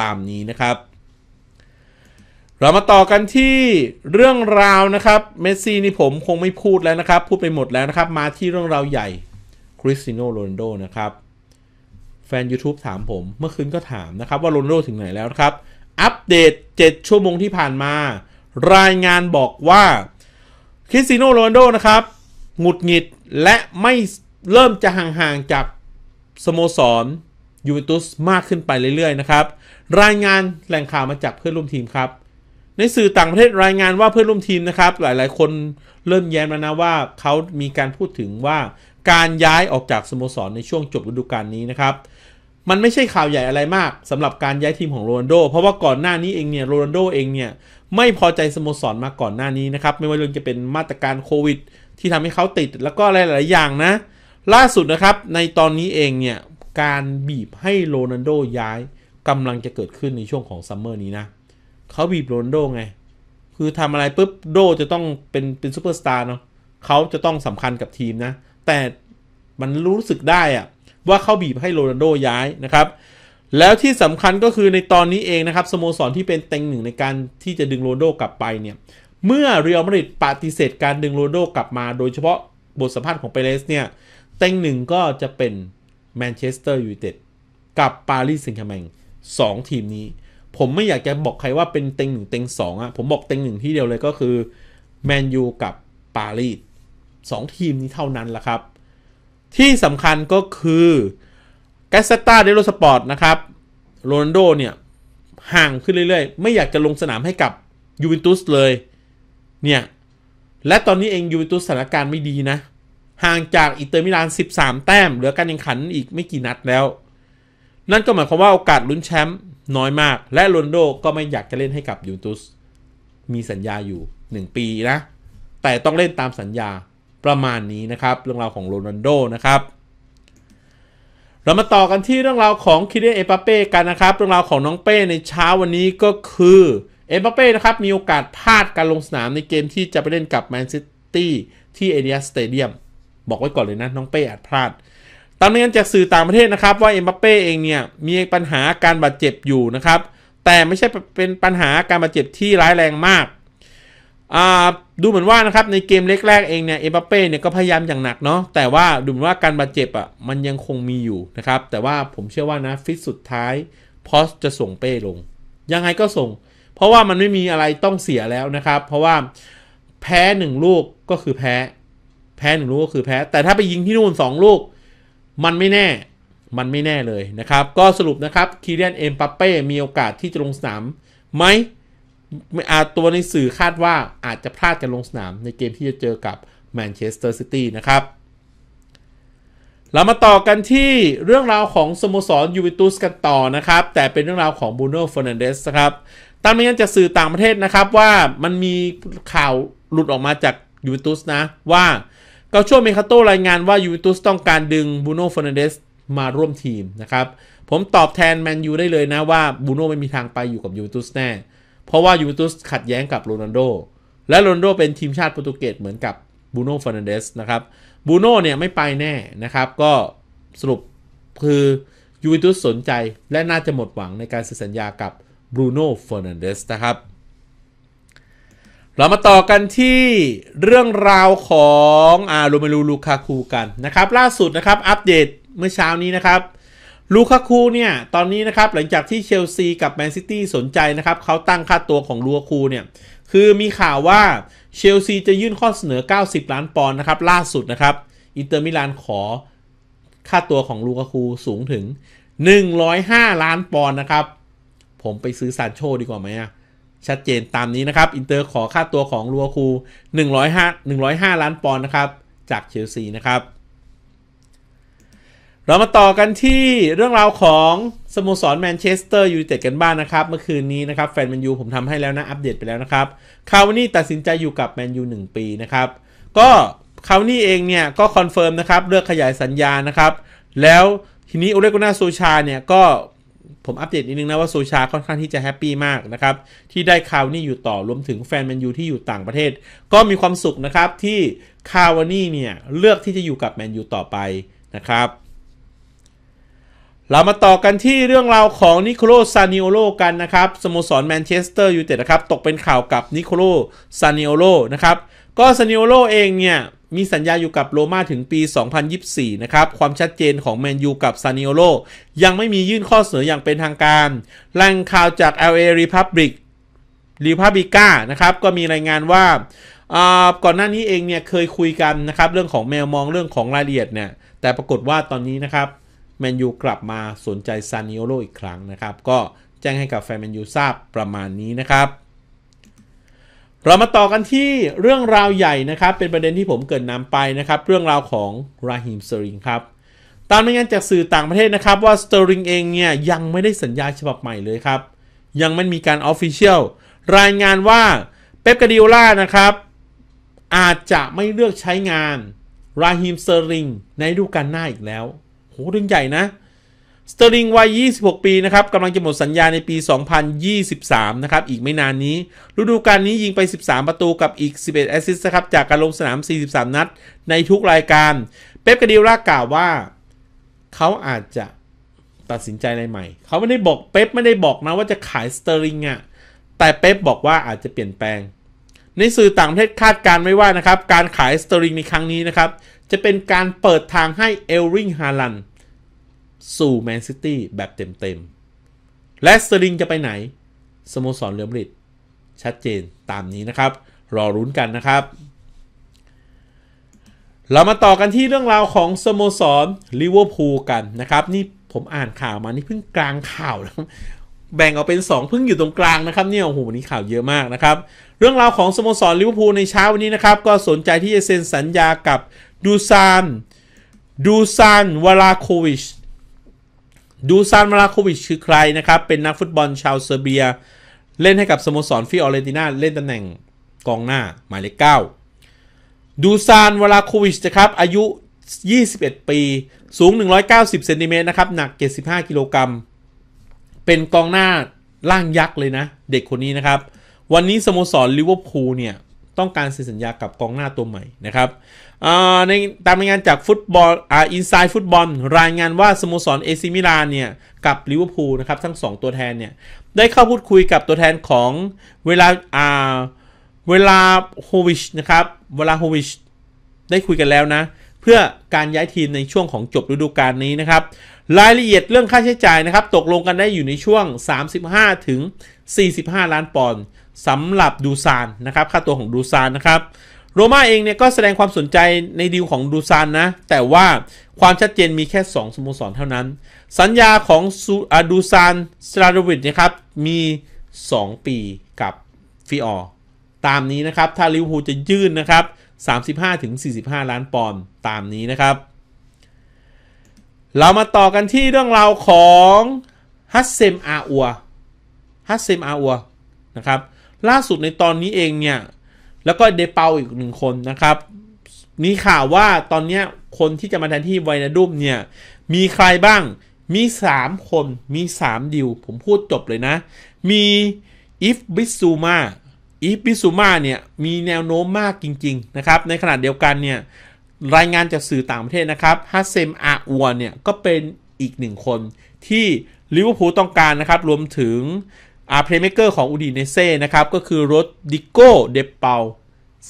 ตามนี้นะครับ เรามาต่อกันที่เรื่องราวนะครับเมสซี่นี่ผมคงไม่พูดแล้วนะครับ พูดไปหมดแล้วนะครับมาที่เรื่องราวใหญ่คริสติโนโรนโดนะครับแฟน YouTube ถามผม เมื่อคืนก็ถามนะครับว่าโรนโดถึงไหนแล้วครับ อัปเดต 7 ชั่วโมงที่ผ่านมา รายงานบอกว่าคริสติโนโรนโดนะครับหงุดหงิดและไม่เริ่มจะห่างๆจากสโมสรยูเวนตุสมากขึ้นไปเรื่อยๆ นะครับ รายงานแหล่งข่าวมาจากเพื่อนร่วมทีมครับ ในสื่อต่างประเทศรายงานว่าเพื่อนร่วมทีมนะครับ หลายๆคนเริ่มแย้มแล้วนะว่าเขามีการพูดถึงว่า การย้ายออกจากสโมสรในช่วงจบฤดูกาลนี้นะครับมันไม่ใช่ข่าวใหญ่อะไรมาก สำหรับการย้ายทีมของโรนโดเพราะว่าก่อนหน้านี้เองเนี่ยโรนโดเองเนี่ยไม่พอใจสโมสรมาก่อนหน้านี้นะครับไม่ว่าจะเป็นมาตรการโควิด ที่ทำให้เขาติดแล้วก็อะไรหลายอย่างนะล่าสุดนะครับในตอนนี้เองเนี่ยการบีบให้โรนันโดย้ายกำลังจะเกิดขึ้นในช่วงของซัมเมอร์นี้นะเขาบีบโรนโดไงคือทำอะไรปุ๊บโด จะต้องเป็นเป็นซูเปอร์สตาร์เนาะเขาจะต้องสำคัญกับทีมนะ แต่มันรู้สึกได้อะว่าเขาบีบให้โรนัลโดย้ายนะครับ แล้วที่สำคัญก็คือในตอนนี้เองนะครับ สโมสรที่เป็นเต็งหนึ่งในการที่จะดึงโรนัลโดกลับไปเนี่ย เมื่อเรอัลมาดริดปฏิเสธการดึงโรนัลโดกลับมา โดยเฉพาะบทสัมภาษณ์ของเปเรสเนี่ยเต็งหนึ่งก็จะเป็นแมนเชสเตอร์ยูไนเต็ดกับปารีสแซงต์แชร์แมงสองทีมนี้ ผมไม่อยากจะบอกใครว่าเป็นเต็งหนึ่งเต็งสองอะผมบอกเต็งหนึ่งที่เดียวเลยก็คือแมนยูกับปารีสสองทีมนี้เท่านั้นละครับที่สำคัญก็คือแกสตาเดโรสปอร์ตนะครับโรนโดเนี่ยห่างขึ้นเรื่อยๆ ไม่อยากจะลงสนามให้กับยูเวนตุสเลย เนี่ย และตอนนี้เองยูเวนตุสสถานการณ์ไม่ดีนะ ห่างจากอิเตอร์มิลาน13 แต้มเหลือการแข่งขันอีกไม่กี่นัดแล้ว นั่นก็หมายความว่าโอกาสลุ้นแชมป์น้อยมากและโรนโดก็ไม่อยากจะเล่นให้กับยูเวนตุสมีสัญญาอยู่ 1 ปีนะ แต่ต้องเล่นตามสัญญาประมาณนี้นะครับ เรื่องราวของโรนัลโดนะครับ เรามาต่อกันที่เรื่องราวของคิเดเอปาเป้กันนะครับ เรื่องราวของน้องเป้ในเช้าวันนี้ก็คือเอปาเป้นะครับ มีโอกาสพลาดการลงสนามในเกมที่จะไปเล่นกับแมนซิตี้ที่เอเดียสเตเดียมบอกไว้ก่อนเลยนะ น้องเป้อาจพลาด ตามเนื่องจากสื่อต่างประเทศนะครับ ว่าเอมปเป้เองเนี่ย มีปัญหาการบาดเจ็บอยู่นะครับแต่ไม่ใช่เป็นปัญหาการบาดเจ็บที่ร้ายแรงมากดูเหมือนว่านะครับในเกมเล็กแรกเองเนี่ยเอบัปเป้เนี่ยก็พยายามอย่างหนักเนาะแต่ว่าดูเหมือนว่าการบาดเจ็บอ่ะมันยังคงมีอยู่นะครับแต่ว่าผมเชื่อว่านะฟิตสุดท้ายพอสจะส่งเป้ลงยังไงก็ส่ง เพราะว่ามันไม่มีอะไรต้องเสียแล้วนะครับ เพราะว่าแพ้หนึ่งลูกก็คือแพ้ แพ้หนึ่งลูกก็คือแพ้ แต่ถ้าไปยิงที่นู่นสองลูก มันไม่แน่มันไม่แน่เลยนะครับก็สรุปนะครับคีเรียนเอ็มปัปเป้มีโอกาสที่จะลงสนามไหมม่อาตัวในสื่อคาดว่าอาจจะพลาดการลงสนามในเกมที่จะเจอกับแมนเชสเตอร์ซิตี้นะครับ เรามาต่อกันที่เรื่องราวของสโมสรยูเวนตุสกันต่อนะครับ แต่เป็นเรื่องราวของบูโน่ฟอร์นันเดสครับ ตามนี้จากสื่อต่างประเทศนะครับว่ามันมีข่าวหลุดออกมาจากยูเวนตุสนะ ว่าเกาโชเมคาโตรายงานว่ายูเวนตุสต้องการดึงบูโน่ฟอร์นันเดสมาร่วมทีมนะครับผมตอบแทนแมนยูได้เลยนะว่าบูโน่ไม่มีทางไปอยู่กับยูเวนตุสแน่เพราะว่ายูเตุสขัดแย้งกับโรนัลโดและโรนัลโดเป็นทีมชาติโปรตุเกสเหมือนกับบูโน่ฟอนันเดสนะครับบูโน่เนี่ยไม่ไปแน่นะครับ ก็สรุปคือยูเวนตุสสนใจและน่าจะหมดหวังในการเซ็นสัญญากับบูโน่ฟอนันเดสนะครับ เรามาต่อกันที่เรื่องราวของอาโรเมลูลูคาคูกันนะครับ ล่าสุดนะครับอัปเดตเมื่อเช้านี้นะครับลูคาคูเนี่ยตอนนี้นะครับหลังจากที่เชลซีกับแมนซิตี้สนใจนะครับเขาตั้งค่าตัวของลูคาคูเนี่ยคือมีข่าวว่า เชลซีจะยื่นข้อเสนอ 90 ล้านปอนด์นะครับล่าสุดนะครับอินเตอร์มิลานขอค่าตัวของลูคาคูสูงถึง 105 ล้านปอนด์นะครับ ผมไปซื้อซานโช ดีกว่าไหมอะชัดเจนตามนี้นะครับ อินเตอร์ขอค่าตัวของลูคาคู105 105 ล้านปอนด์นะครับจากเชลซีนะครับเรามาต่อกันที่เรื่องราวของสโมสรแมนเชสเตอร์ยูไนเต็ดกันบ้างนะครับ เมื่อคืนนี้นะครับแฟนแมนยูผมทำให้แล้วนะ อัปเดตไปแล้วนะครับคาวนี่ตัดสินใจอยู่กับแมนยู 1 ปีนะครับ ก็คาวนี่เองเนี่ย ก็คอนเฟิร์มนะครับ เลือกขยายสัญญานะครับ แล้วทีนี้อุเลกุนาโซชาเนี่ย ก็ผมอัปเดตนิดนึงนะว่าโซชา ค่อนข้างที่จะแฮปปี้มากนะครับที่ได้คาวนี่อยู่ต่อรวมถึงแฟนแมนยูที่อยู่ต่างประเทศ ก็มีความสุขนะครับที่คาวนี่เนี่ยเลือกที่จะอยู่กับแมนยูต่อไปนะครับเรามาต่อกันที่เรื่องราวของนิโคลซานิโอโลกันนะครับสโมสรแมนเชสเตอร์ยูไนเต็ดนะครับ ตกเป็นข่าวกับนิโคลซานิโอโลนะครับ ก็ซานิโอโลเองเนี่ย มีสัญญาอยู่กับโรม่าถึงปี 2024 นะครับ ความชัดเจนของแมนยูกับซานิโอโลยังไม่มียื่นข้อเสนออย่างเป็นทางการแหล่งข่าวจาก LA Republic Republica นะครับ ก็มีรายงานว่าก่อนหน้านี้เองเนี่ยเคยคุยกันนะครับเรื่องของแมวมองเรื่องของรายละเอียดเนี่ยแต่ปรากฏว่าตอนนี้นะครับแมนยูกลับมาสนใจซานิโอโลอีกครั้งนะครับ ก็แจ้งให้กับแฟนแมนยูทราบประมาณนี้นะครับ เรามาต่อกันที่เรื่องราวใหญ่นะครับ เป็นประเด็นที่ผมเกิดนํำไปนะครับ เรื่องราวของราฮิมสเตอริงครับตามรายงานจากสื่อต่างประเทศนะครับว่าสเตอริงเองเนี่ยยังไม่ได้สัญญาฉบับใหม่เลยครับ ยังไม่มีการออฟฟิเชียลรายงานว่าเป๊ปกาดิโอล่านะครับอาจจะไม่เลือกใช้งานราฮิมสเตอริงในฤดูกาลหน้าอีกแล้วโหเรื่องใหญ่นะสเตอร์ลิงวัย 26 ปีนะครับกำลังจะหมดสัญญาในปี 2023 นะครับ อีกไม่นานนี้ฤดูกาลนี้ยิงไป 13 ประตูกับอีก 11 แอสซิสต์นะครับ จากการลงสนาม 43 นัด ในทุกรายการเป๊ปกาดิล่ากล่าวว่าเขาอาจจะตัดสินใจอะไรใหม่เขาไม่ได้บอกเป๊ปไม่ได้บอกนะว่าจะขายสเตอร์ลิงอะแต่เป๊ปบอกว่าอาจจะเปลี่ยนแปลง ในสื่อต่างประเทศคาดการไว้ว่านะครับการขายสเตอร์ลิงในครั้งนี้นะครับจะเป็นการเปิดทางให้เอลริงฮาลันสู่แมนซิตี้แบบเต็มๆ และสลิงจะไปไหนสโมสรเรือมริดชัดเจนตามนี้นะครับ รอรุ้นกันนะครับ เรามาต่อกันที่เรื่องราวของสโมสรลิเวอร์พูลกันนะครับ นี่ผมอ่านข่าวมานี่เพิ่งกลางข่าวแล้วแบ่งออกเป็น 2พิ่งอยู่ตรงกลางนะครับ เนี่ยโอ้โหวันนี้ข่าวเยอะมากนะครับ เรื่องราวของสโมสรลิเวอร์พูลในเช้าวันนี้นะครับ ก็สนใจที่จะเซ็นสัญญากับดูซาน ดูซาน วลาโควิช ดูซาน วลาโควิช คือใครนะครับ เป็นนักฟุตบอลชาวเซอร์เบีย เล่นให้กับสโมสรฟิออเรตินาเล่นตำแหน่งกองหน้าหมายเลขเก้าดูซาน วลาโควิชนะครับ อายุ 21 ปี สูง 190เซนติเมตรนะครับ หนัก 75 กิโลกรัม เป็นกองหน้าล่างยักษ์เลยนะ เด็กคนนี้นะครับ วันนี้สโมสรลิเวอร์พูลเนี่ย ต้องการเซ็นสัญญากับกองหน้าตัวใหม่นะครับในตามรายงานจากฟุตบอลอ่อินไซด์ฟุตบอลรายงานว่า สโมสรเอซิมิลานเนี่ยกับลิเวอร์พูลนะครับ ทั้ง 2 ตัวแทนเนี่ย ได้เข้าพูดคุยกับตัวแทนของเวลาอ่าเวลาโฮวิชนะครับเวลาโฮวิชได้คุยกันแล้วนะ เพื่อการย้ายทีมในช่วงของจบฤดูกาลนี้นะครับ รายละเอียดเรื่องค่าใช้จ่ายนะครับ ตกลงกันได้อยู่ในช่วง 35 ถึง 45 ล้านปอนด์สำหรับดูซานนะครับ ค่าตัวของดูซานนะครับโรม่าเองเนี่ยก็แสดงความสนใจในดีลของดูซานนะ แต่ว่าความชัดเจนมีแค่ 2สโมสรเท่านั้น สัญญาของดูซานสตราดวิดนะครับ มี 2 ปีกับฟิออตามนี้นะครับ ถ้าลิเวอร์พูลจะยื่นนะครับ 35-45 ล้านปอนด์ตามนี้นะครับ เรามาต่อกันที่เรื่องราวของฮัสเซมอาอัวฮัสเซมอาอัวนะครับ ล่าสุดในตอนนี้เองเนี่ยแล้วก็เดเปาอีกหนึ่งคนนะครับมีข่าวว่าตอนนี้คนที่จะมาแทนที่ไวนาดุมเนี่ย มีใครบ้าง มี 3 คน มี 3 ดิว ผมพูดจบเลยนะ มีอิฟบิซูมาอีฟบิซูมาเนี่ย มีแนวโน้มมากจริงๆ นะครับ ในขณะเดียวกันเนี่ย รายงานจากสื่อต่างประเทศนะครับฮัสเซมอาอัวเนี่ย ก็เป็นอีกหนึ่งคนที่ลิเวอร์พูลต้องการนะครับ รวมถึงอาเพลเมเกอร์ของอูดีเนเซ่นะครับ ก็คือโรดดิโก้เดเปา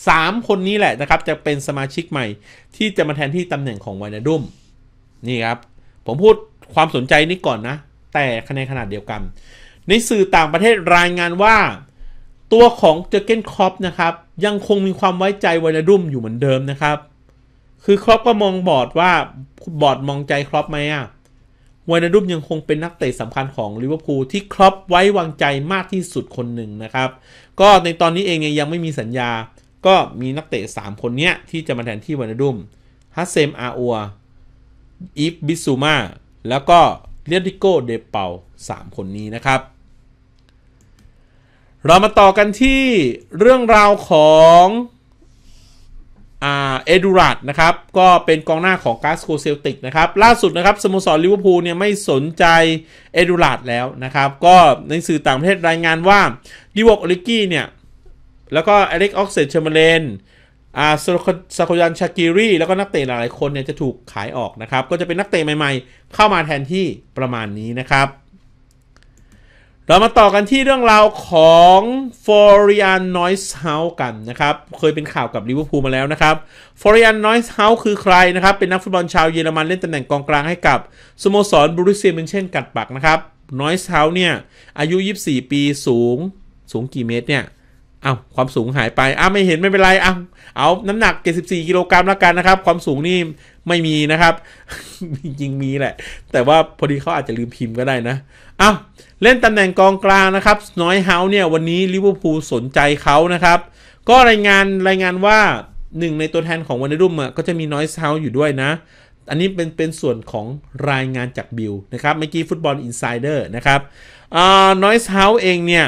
สามคนนี้แหละนะครับ จะเป็นสมาชิกใหม่ ที่จะมาแทนที่ตำแหน่งของไวนาดุมนี่ครับ ผมพูดความสนใจนี้ก่อนนะ แต่คะแนนขนาดเดียวกันในสื่อต่างประเทศรายงานว่าตัวของเจอเกนครอปนะครับ ยังคงมีความไว้ใจไวนาดุม อยู่เหมือนเดิมนะครับ คือครอปก็มองบอร์ดว่าบอร์ดมองใจครอปไหมอ่ะวายนารุมยังคงเป็นนักเตะสำคัญของลิเวอร์พูลที่ครอบไว้วางใจมากที่สุดคนหนึ่งนะครับ ก็ในตอนนี้เองเนี่ยยังไม่มีสัญญาก็มีนักเตะ3คนเนี้ยที่จะมาแทนที่วายนารุมฮัสเซมอาอัวอีฟบิซูมาแล้วก็เลียดิโกเดเปา3 คนนี้นะครับ เรามาต่อกันที่เรื่องราวของเอดูรัตนะครับก็เป็นกองหน้าของกาสโคเซลติกนะครับล่าสุดนะครับสโมสรลิเวอร์พูลเนี่ยไม่สนใจเอดูรัตแล้วนะครับ ก็ในสื่อต่างประเทศรายงานว่าดิวอกอลิกี้เนี่ยแล้วก็อเล็กออกเซตเชมเเลนอาคสโคยันชากิรีแล้วก็นักเตะหลายคนเนี่ยจะถูกขายออกนะครับ ก็จะเป็นนักเตะใหม่ๆ เข้ามาแทนที่ประมาณนี้นะครับเรามาต่อกันที่เรื่องราวของฟอริอันนอยส์เฮาส์กันนะครับ เคยเป็นข่าวกับลิเวอร์พูลมาแล้วนะครับฟอริอันนอยส์เฮาส์คือใครนะครับ เป็นนักฟุตบอลชาวเยอรมันเล่นตำแหน่งกองกลางให้กับ สโมสรบรูเซียเป็นเช่นกัดปักนะครับนอยส์เฮาส์เนี่ย อายุ 24 ปีสูง สูงกี่เมตรเนี่ย เอาความสูงหายไปอ้าไม่เห็นไม่เป็นไรเอาเอาน้ำหนัก74กิโลกรัมแล้วกันนะครับความสูงนี่ไม่มีนะครับจริงมีแหละ แต่ว่าพอดีเขาอาจจะลืมพิมพ์ก็ได้นะเอาเล่นตำแหน่งกองกลางนะครับ น้อยเฮาเนี่ยวันนี้ลิเวอร์พูลสนใจเขานะครับ ก็รายงานรายงานว่าหนึ่งในตัวแทนของวันี้รุ่มก็จะมีน้อยเฮาอยู่ด้วยนะ อันนี้เป็นเป็นส่วนของรายงานจากบิลนะครับเมื่อกี้ฟุตบอลอินไซเดอร์นะครับน้อยเฮาเองเนี่ย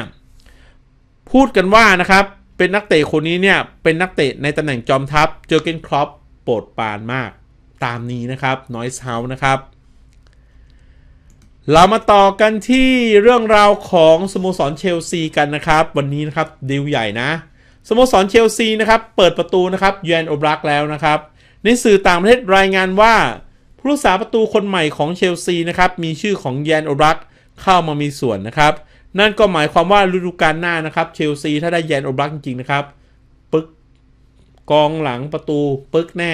พูดกันว่านะครับเป็นนักเตะคนนี้เนี่ยเป็นนักเตะในตำแหน่งจอมทัพเจอเกนครอปโปรดปานมากตามนี้นะครับ น้อยเฮานะครับเรามาต่อกันที่เรื่องราวของสโมสรเชลซีกันนะครับ วันนี้นะครับดิวใหญ่นะสโมสรเชลซีนะครับเปิดประตูนะครับยูแอนโอบรักแล้วนะครับ ในสื่อต่างประเทศรายงานว่าผู้รักษาประตูคนใหม่ของเชลซีนะครับมีชื่อของยูแอนโอบรักเข้ามามีส่วนนะครับ นั่นก็หมายความว่าฤดูกาลหน้านะครับเชลซีถ้าได้ยูแอนโอบรักจริงๆนะครับปึกกองหลังประตูปึ๊กแน่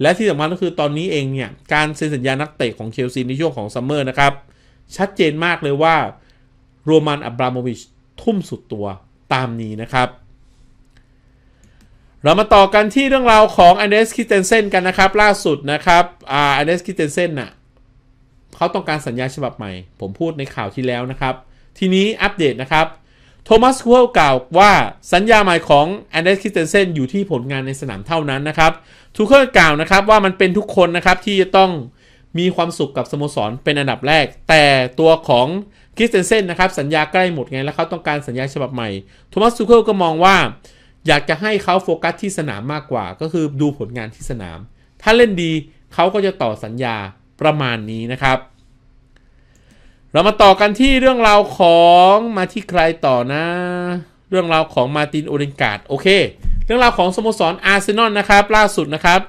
และที่สำคัญก็คือตอนนี้เองเนี่ยการเซ็นสัญญานักเตะของเชลซีในช่วงของซัมเมอร์นะครับชัดเจนมากเลยว่าโรมันอับราโมวิชทุ่มสุดตัวตามนี้นะครับ เรามาต่อกันที่เรื่องราวของอันเดสคิเตนเซนกันนะครับ ล่าสุดนะครับอันเดสคิเตนเซนน่ะเขาต้องการสัญญาฉบับใหม่ ผมพูดในข่าวที่แล้วนะครับทีนี้อัปเดตนะครับโทมัสคูเวลกล่าวว่าสัญญาใหม่ของอันเดรสคิเตนเซนอยู่ที่ผลงานในสนามเท่านั้นนะครับทูเครลกล่าวนะครับว่ามันเป็นทุกคนนะครับที่จะต้องมีความสุขกับสโมสรเป็นอันดับแรก แต่ตัวของคริสเตนเซนนะครับ สัญญาใกล้หมดไง แล้วเขาต้องการสัญญาฉบับใหม่ โทมัสซูเคิลก็มองว่า อยากจะให้เขาโฟกัสที่สนามมากกว่า ก็คือดูผลงานที่สนาม ถ้าเล่นดีเขาก็จะต่อสัญญาประมาณนี้นะครับ เรามาต่อกันที่เรื่องราวของมาที่ใครต่อนะ เรื่องราวของมาตินโอเดนการ์ดโอเค เรื่องราวของสโมสรอาร์เซนอลนะครับล่าสุดนะครับ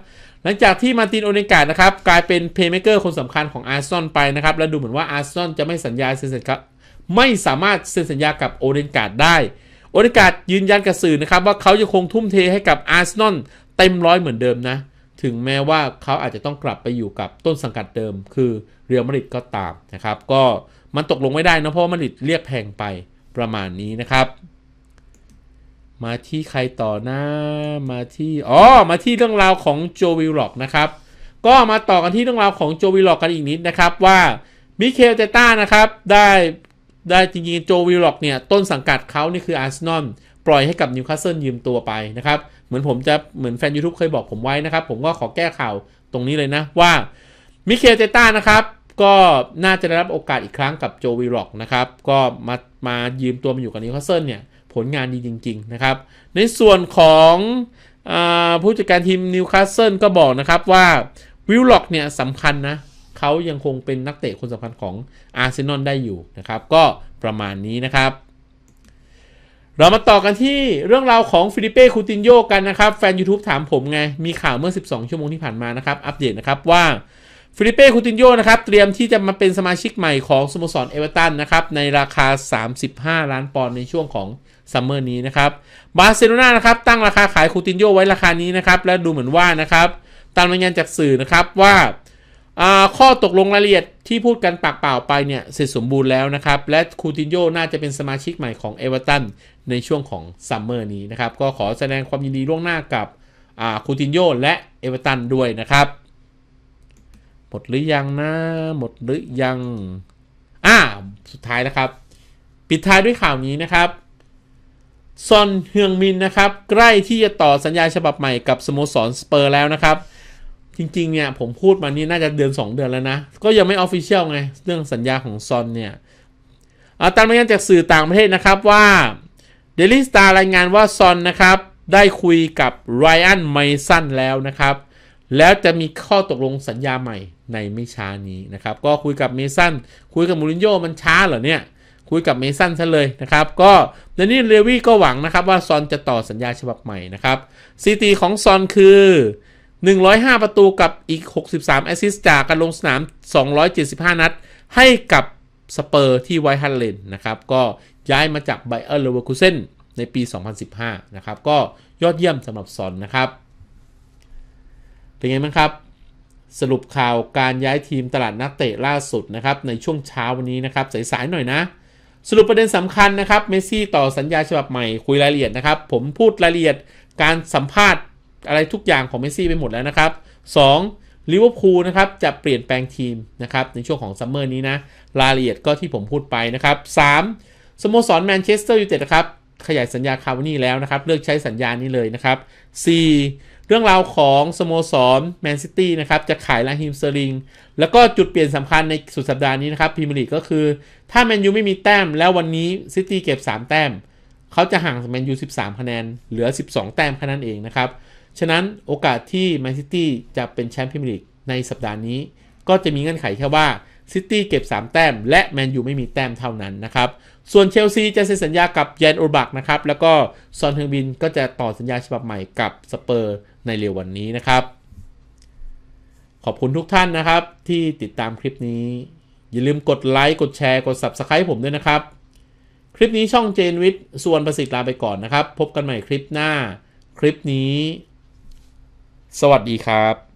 หลังจากที่มาตินโอเนกานะครับกลายเป็นเพย์เมเกอร์คนสำคัญของอาร์ซอนไปนะครับ และดูเหมือนว่าอาร์ซอนจะไม่สัญญาเซ็นสัญญาไม่สามารถเซ็นสัญญากับโอเดนการ์ดได้โอเดนการ์ดยืนยันกับสื่อนะครับว่าเขาจะคงทุ่มเทให้กับอาร์ซอนเต็มร้อยเหมือนเดิมนะ ถึงแม้ว่าเขาอาจจะต้องกลับไปอยู่กับต้นสังกัดเดิม คือเรียลมาดริดก็ตามนะครับก็มันตกลงไม่ได้นะเพราะว่ามาดริดเรียกแพงไปประมาณนี้นะครับมาที่ใครต่อนะมาที่ อ๋อ มาที่เรื่องราวของโจวิลล็อกนะครับ ก็มาต่อกันที่เรื่องราวของโจวิลล็อกกันอีกนิดนะครับว่า มิเคลเจต้านะครับ ได้ได้จริงๆ โจวิลล็อกเนี่ย ต้นสังกัดเขานี่คืออาร์เซนอลปล่อยให้กับนิวคาสเซิลยืมตัวไปนะครับ เหมือนผมจะเหมือนแฟน YouTube เคยบอกผมไว้นะครับ ผมก็ขอแก้ข่าวตรงนี้เลยนะว่า มิเคลเจต้านะครับก็น่าจะได้รับโอกาสอีกครั้งกับโจวิลล็อกนะครับก็มามายืมตัวมาอยู่กับนิวคาสเซิลเนี่ยผลงานดีจริงๆ นะครับ ในส่วนของอผู้จัดการทีมนิวคาสเซิลก็บอกนะครับว่าวิลล็อกเนี่ยสำคัญนะ เขายังคงเป็นนักเตะคนสำคัญของอาร์เซนอลได้อยู่นะครับ ก็ประมาณนี้นะครับ เรามาต่อกันที่เรื่องราวของ ฟิลิเป้คูตินโยกันนะครับ แฟน YouTube ถามผมไง มีข่าวเมื่อ 12 ชั่วโมงที่ผ่านมานะครับ อัปเดตนะครับว่าฟิลิเป้คูตินโยนะครับ เตรียมที่จะมาเป็นสมาชิกใหม่ของสโมสรเอเวอเรตันนะครับ ในราคา 35ล้านปอนด์ในช่วงของซัมเมอร์นี้นะครับ บาร์เซโลนานะครับตั้งราคาขายคูตินโยไว้ราคานี้นะครับ และดูเหมือนว่านะครับ ตามรายงานจากสื่อนะครับว่า ข้อตกลงรายละเอียดที่พูดกันปากเปล่าไปเนี่ย เสร็จสมบูรณ์แล้วนะครับ และคูตินโยน่าจะเป็นสมาชิกใหม่ของเอเวอร์ตันในช่วงของซัมเมอร์นี้นะครับ ก็ขอแสดงความยินดีล่วงหน้ากับคูตินโยและเอเวอร์ตันด้วยนะครับหมดหรือยังนะหมดหรือยังอ่าสุดท้ายนะครับ ปิดท้ายด้วยข่าวนี้นะครับซอนเฮืองมินนะครับใกล้ที่จะต่อสัญญาฉบับใหม่กับสโมสรสเปอร์แล้วนะครับ จริงๆเนี่ยผมพูดมานี่น่าจะเดือน 2 เดือนแล้วนะ ก็ยังไม่ออฟฟิเชียลไงเรื่องสัญญาของซอนเนี่ยตามรายงานจากสื่อต่างประเทศนะครับว่าเดลิสตารรายงานว่าซอนนะครับ ได้คุยกับไรอันไมซันแล้วนะครับ แล้วจะมีข้อตกลงสัญญาใหม่ในไม่ช้านี้นะครับ ก็คุยกับเมซันคุยกับมูรินโญ่มันช้าเหรอเนี่ยคุยกับเมสันซะเลยนะครับ ก็ดานี่เลวี่ก็หวังนะครับ ว่าซอนจะต่อสัญญาฉบับใหม่นะครับซีตีของซอนคือ 105 ประตูกับอีก 63แอสซิสต์จากการลงสนาม 275 นัด ให้กับสเปอร์ที่ไวท์ฮัลเลนนะครับ ก็ย้ายมาจากไบเออร์เลเวอร์คูเซนในปี 2015 นะครับ ก็ยอดเยี่ยมสำหรับซอนนะครับ เป็นไงบ้างครับ สรุปข่าวการย้ายทีมตลาดนักเตะล่าสุดนะครับในช่วงเช้าวันนี้นะครับสายๆหน่อยนะสรุปประเด็นสำคัญนะครับ เมสซี่ต่อสัญญาฉบับใหม่คุยรายละเอียดนะครับ ผมพูดรายละเอียดการสัมภาษณ์อะไรทุกอย่างของเมสซี่ไปหมดแล้วนะครับ2ลิเวอร์พูลนะครับจะเปลี่ยนแปลงทีมนะครับในช่วงของซัมเมอร์นี้นะ รายละเอียดก็ที่ผมพูดไปนะครับ3สโมสรแมนเชสเตอร์ยูไนเต็ดนะครับ ขยายสัญญาคาร์วานี่แล้วนะครับ เลือกใช้สัญญานี้เลยนะครับ4เรื่องราวของสโมสรแมนซิตี้นะครับจะขายลาฮิมเซอริงแล้วก็จุดเปลี่ยนสำคัญ ในสุดสัปดาห์นี้นะครับพรีเมียร์ลีกก็คือ ถ้าแมนยูไม่มีแต้มแล้ววันนี้ซิตี้เก็บ 3 แต้ม เขาจะห่างแมนยู13 คะแนนเหลือ 12 แต้มแค่นั้นเองนะครับฉะนั้นโอกาสที่แมนซิตี้จะเป็นแชมป์พรีเมียร์ลีกในสัปดาห์นี้ ก็จะมีเงื่อนไขแค่ว่าซิตี้เก็บ 3 แต้มและแมนยูไม่มีแต้มเท่านั้นนะครับส่วนเชลซี จะเซ็นสัญญากับเยนโอบักนะครับแล้วก็ซอนเฮงบินก็จะต่อสัญญาฉบับใหม่กับสเปอร์ในเร็ววันนี้นะครับ ขอบคุณทุกท่านนะครับที่ติดตามคลิปนี้ อย่าลืมกดไลค์กดแชร์กด Subscribe ผมด้วยนะครับ คลิปนี้ช่องเจนวิทย์ส่วนประสิทธิ์ลาไปก่อนนะครับ พบกันใหม่คลิปหน้าคลิปนี้ สวัสดีครับ